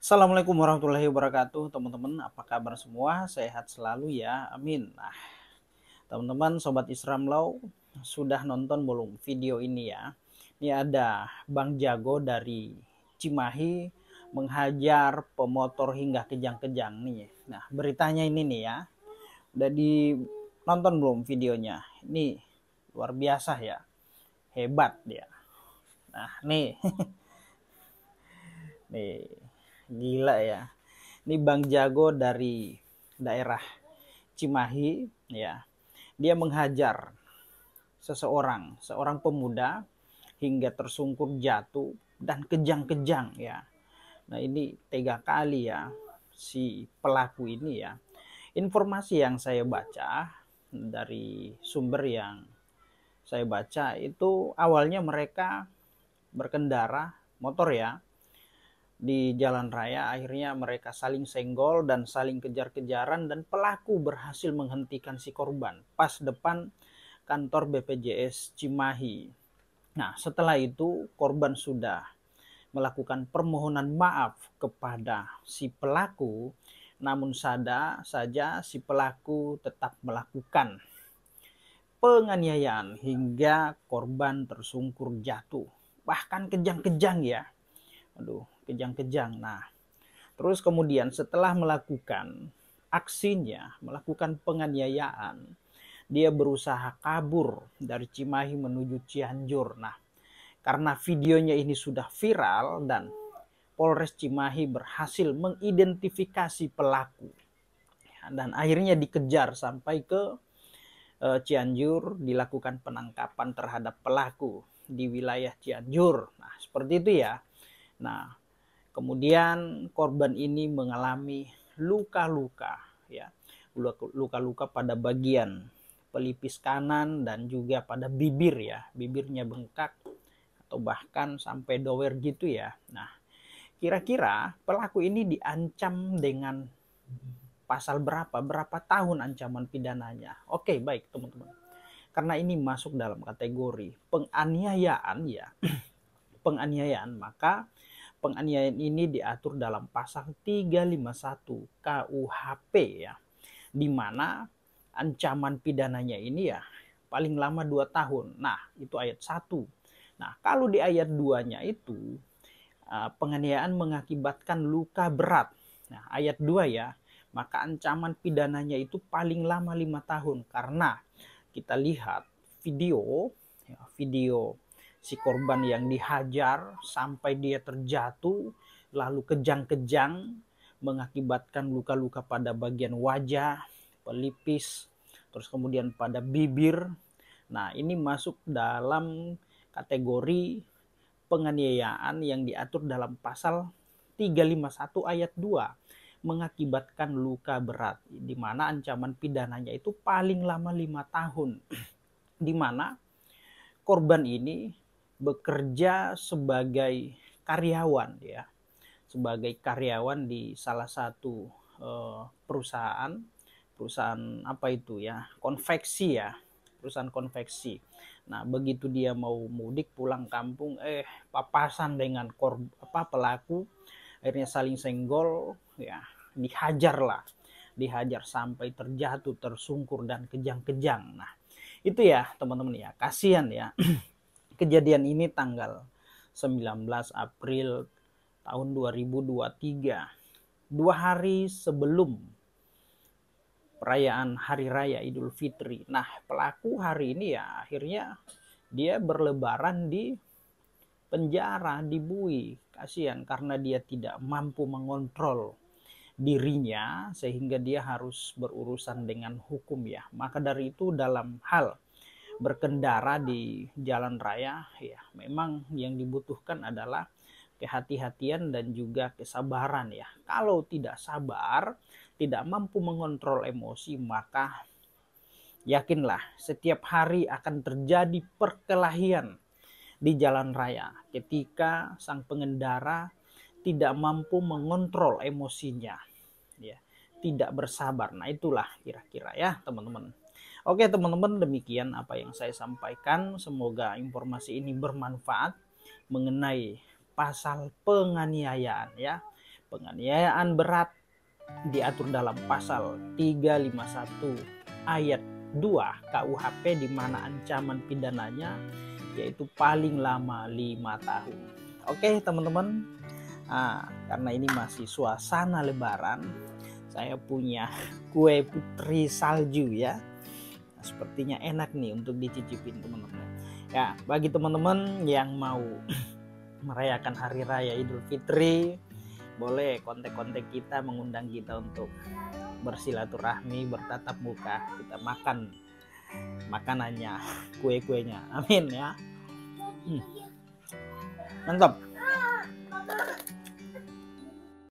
Assalamualaikum warahmatullahi wabarakatuh teman-teman apa kabar semua sehat selalu ya amin nah teman-teman sobat islam Law sudah nonton belum video ini ya ini ada Bang Jago dari Cimahi menghajar pemotor hingga kejang-kejang nih nah beritanya ini nih ya udah di nonton belum videonya ini luar biasa ya hebat dia nah nih nih gila ya ini Bang Jago dari daerah Cimahi ya dia menghajar seseorang seorang pemuda hingga tersungkur jatuh dan kejang-kejang ya nah ini tega kali ya si pelaku ini ya informasi yang saya baca dari sumber yang saya baca itu awalnya mereka berkendara motor ya di jalan raya akhirnya mereka saling senggol dan saling kejar-kejaran dan pelaku berhasil menghentikan si korban pas depan kantor BPJS Cimahi. Nah, setelah itu korban sudah melakukan permohonan maaf kepada si pelaku namun sada saja si pelaku tetap melakukan penganiayaan hingga korban tersungkur jatuh bahkan kejang-kejang ya aduh kejang kejang Nah, terus kemudian setelah melakukan aksinya, melakukan penganiayaan, dia berusaha kabur dari Cimahi menuju Cianjur. Nah, karena videonya ini sudah viral dan Polres Cimahi berhasil mengidentifikasi pelaku. Dan akhirnya dikejar sampai ke eh, Cianjur dilakukan penangkapan terhadap pelaku di wilayah Cianjur. Nah, seperti itu ya. Nah, Kemudian korban ini mengalami luka-luka ya. Luka-luka pada bagian pelipis kanan dan juga pada bibir ya. Bibirnya bengkak atau bahkan sampai doer gitu ya. Nah, kira-kira pelaku ini diancam dengan pasal berapa, berapa tahun ancaman pidananya. Oke, baik teman-teman. Karena ini masuk dalam kategori penganiayaan ya. penganiayaan, maka penganiayaan ini diatur dalam pasal 351 KUHP ya. Di mana ancaman pidananya ini ya paling lama 2 tahun. Nah, itu ayat 1. Nah, kalau di ayat 2-nya itu eh, penganiayaan mengakibatkan luka berat. Nah, ayat 2 ya, maka ancaman pidananya itu paling lama 5 tahun karena kita lihat video ya, video si korban yang dihajar sampai dia terjatuh lalu kejang-kejang mengakibatkan luka-luka pada bagian wajah, pelipis, terus kemudian pada bibir. Nah, ini masuk dalam kategori penganiayaan yang diatur dalam pasal 351 ayat 2 mengakibatkan luka berat di mana ancaman pidananya itu paling lama lima tahun di mana korban ini bekerja sebagai karyawan ya sebagai karyawan di salah satu uh, perusahaan perusahaan apa itu ya konveksi ya perusahaan konveksi nah begitu dia mau mudik pulang kampung eh papasan dengan kor apa pelaku akhirnya saling senggol ya dihajar lah dihajar sampai terjatuh tersungkur dan kejang-kejang nah itu ya teman-teman ya kasihan ya kejadian ini tanggal 19 April tahun 2023. Dua hari sebelum perayaan Hari Raya Idul Fitri. Nah, pelaku hari ini ya akhirnya dia berlebaran di penjara di Bui. Kasihan karena dia tidak mampu mengontrol dirinya sehingga dia harus berurusan dengan hukum ya. Maka dari itu dalam hal berkendara di jalan raya ya memang yang dibutuhkan adalah kehati-hatian dan juga kesabaran ya. Kalau tidak sabar, tidak mampu mengontrol emosi, maka yakinlah setiap hari akan terjadi perkelahian di jalan raya ketika sang pengendara tidak mampu mengontrol emosinya ya, tidak bersabar. Nah, itulah kira-kira ya, teman-teman. Oke teman-teman demikian apa yang saya sampaikan. Semoga informasi ini bermanfaat mengenai pasal penganiayaan ya. Penganiayaan berat diatur dalam pasal 351 ayat 2 KUHP di mana ancaman pidananya yaitu paling lama 5 tahun. Oke teman-teman, nah, karena ini masih suasana lebaran, saya punya kue putri salju ya Nah, sepertinya enak nih untuk dicicipin teman-teman ya bagi teman-teman yang mau merayakan hari raya Idul Fitri boleh kontak-kontak kita mengundang kita untuk bersilaturahmi bertatap muka kita makan makanannya kue-kuenya amin ya hmm. mantap